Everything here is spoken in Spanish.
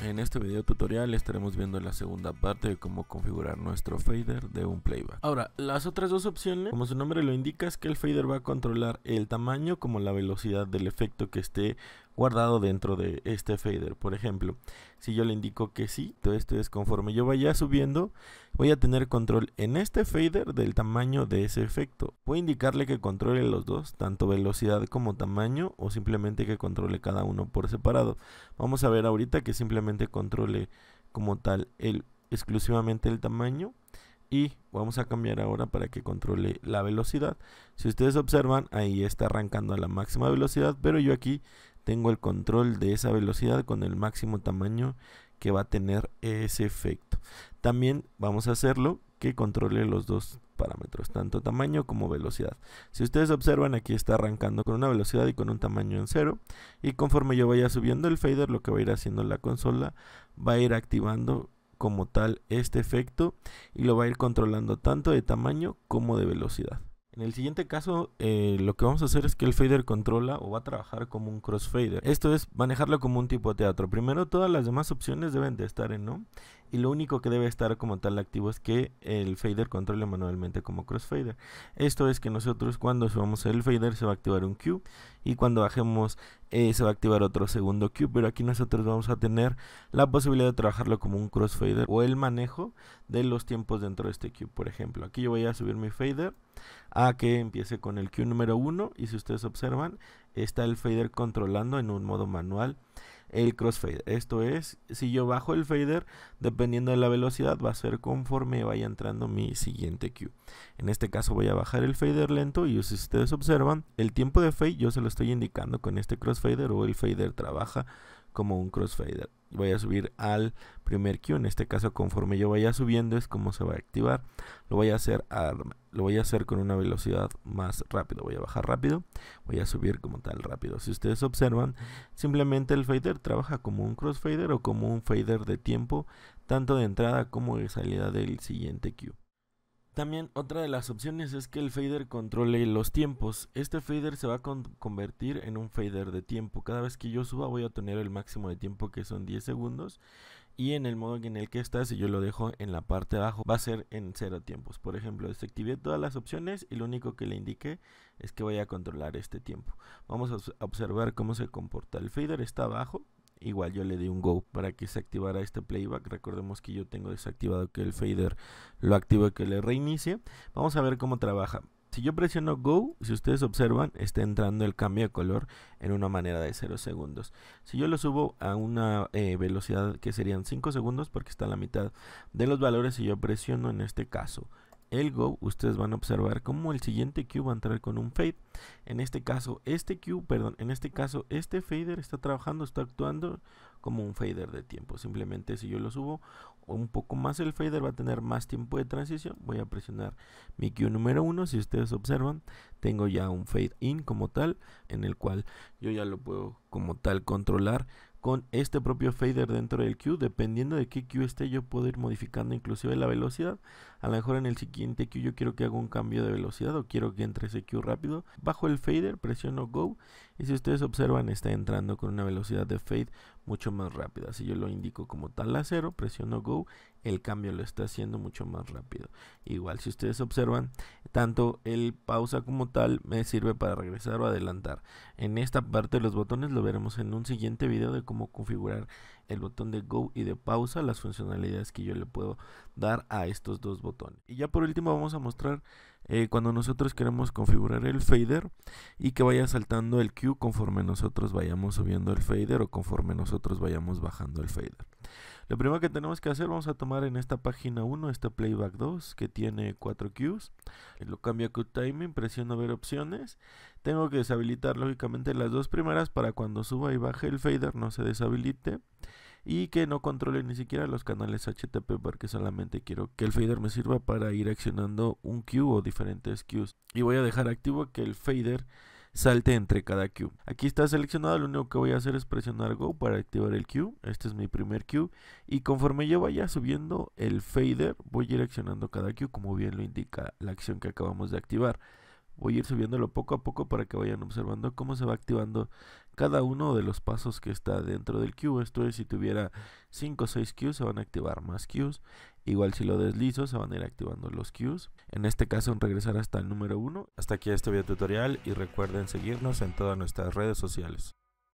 En este video tutorial estaremos viendo la segunda parte de cómo configurar nuestro fader de un playback. Ahora, las otras dos opciones, como su nombre lo indica, es que el fader va a controlar el tamaño como la velocidad del efecto que esté guardado dentro de este fader. Por ejemplo, si yo le indico que sí, todo esto es conforme yo vaya subiendo, voy a tener control en este fader del tamaño de ese efecto. Voy a indicarle que controle los dos, tanto velocidad como tamaño, o simplemente que controle cada uno por separado. Vamos a ver ahorita que simplemente controle como tal el, exclusivamente el tamaño y vamos a cambiar ahora para que controle la velocidad. Si ustedes observan, ahí está arrancando a la máxima velocidad, pero yo aquí tengo el control de esa velocidad con el máximo tamaño que va a tener ese efecto. También vamos a hacerlo que controle los dos parámetros, tanto tamaño como velocidad. Si ustedes observan, aquí está arrancando con una velocidad y con un tamaño en cero. Y conforme yo vaya subiendo el fader, lo que va a ir haciendo la consola va a ir activando como tal este efecto y lo va a ir controlando tanto de tamaño como de velocidad. En el siguiente caso, eh, lo que vamos a hacer es que el fader controla o va a trabajar como un crossfader. Esto es manejarlo como un tipo de teatro. Primero, todas las demás opciones deben de estar en no y lo único que debe estar como tal activo es que el fader controle manualmente como crossfader. Esto es que nosotros cuando subamos el fader se va a activar un queue y cuando bajemos eh, se va a activar otro segundo cue pero aquí nosotros vamos a tener la posibilidad de trabajarlo como un crossfader o el manejo de los tiempos dentro de este cue Por ejemplo, aquí yo voy a subir mi fader a que empiece con el queue número 1 y si ustedes observan está el fader controlando en un modo manual el crossfader. Esto es, si yo bajo el fader, dependiendo de la velocidad, va a ser conforme vaya entrando mi siguiente cue. En este caso voy a bajar el fader lento y si ustedes observan, el tiempo de fade yo se lo estoy indicando con este crossfader o el fader trabaja como un crossfader voy a subir al primer queue. En este caso, conforme yo vaya subiendo, es como se va a activar. Lo voy a hacer, lo voy a hacer con una velocidad más rápido. Voy a bajar rápido, voy a subir como tal rápido. Si ustedes observan, simplemente el fader trabaja como un crossfader o como un fader de tiempo, tanto de entrada como de salida del siguiente queue. También otra de las opciones es que el fader controle los tiempos. Este fader se va a convertir en un fader de tiempo. Cada vez que yo suba voy a tener el máximo de tiempo que son 10 segundos. Y en el modo en el que está, si yo lo dejo en la parte de abajo, va a ser en cero tiempos. Por ejemplo, desactivé todas las opciones y lo único que le indiqué es que voy a controlar este tiempo. Vamos a observar cómo se comporta. El fader está abajo, Igual yo le di un go para que se activara este playback. Recordemos que yo tengo desactivado que el fader lo active que le reinicie. Vamos a ver cómo trabaja. Si yo presiono go, si ustedes observan, está entrando el cambio de color en una manera de 0 segundos. Si yo lo subo a una eh, velocidad que serían 5 segundos porque está a la mitad de los valores, si yo presiono en este caso el go, ustedes van a observar como el siguiente cue va a entrar con un fade. En este caso, este cue, perdón, en este caso, este fader está trabajando, está actuando como un fader de tiempo. Simplemente si yo lo subo un poco más el fader va a tener más tiempo de transición. Voy a presionar mi cue número 1. Si ustedes observan, tengo ya un fade in como tal, en el cual yo ya lo puedo como tal controlar con este propio fader dentro del queue. Dependiendo de qué queue esté, yo puedo ir modificando inclusive la velocidad. A lo mejor en el siguiente queue yo quiero que haga un cambio de velocidad o quiero que entre ese queue rápido. Bajo el fader, presiono go y si ustedes observan está entrando con una velocidad de fade mucho más rápida. Si yo lo indico como tal a cero, presiono Go, el cambio lo está haciendo mucho más rápido. Igual si ustedes observan, tanto el pausa como tal me sirve para regresar o adelantar. En esta parte de los botones lo veremos en un siguiente video de cómo configurar el botón de Go y de pausa, las funcionalidades que yo le puedo dar a estos dos botones. Y ya por último vamos a mostrar eh, cuando nosotros queremos configurar el fader y que vaya saltando el cue conforme nosotros vayamos subiendo el fader o conforme nosotros vayamos bajando el fader. Lo primero que tenemos que hacer, vamos a tomar en esta página 1, este playback 2, que tiene 4 cues. Eh, lo cambio a QTiming, timing, presiono ver opciones. Tengo que deshabilitar lógicamente las dos primeras para cuando suba y baje el fader no se deshabilite y que no controle ni siquiera los canales HTTP porque solamente quiero que el fader me sirva para ir accionando un queue o diferentes queues y voy a dejar activo que el fader salte entre cada queue. Aquí está seleccionado, lo único que voy a hacer es presionar Go para activar el queue. Este es mi primer queue. Y conforme yo vaya subiendo el fader, voy a ir accionando cada queue, como bien lo indica la acción que acabamos de activar. Voy a ir subiéndolo poco a poco para que vayan observando cómo se va activando cada uno de los pasos que está dentro del queue. Esto es, si tuviera 5 o 6 queues, se van a activar más queues. Igual si lo deslizo, se van a ir activando los queues. En este caso, un regresar hasta el número 1. Hasta aquí este video tutorial y recuerden seguirnos en todas nuestras redes sociales.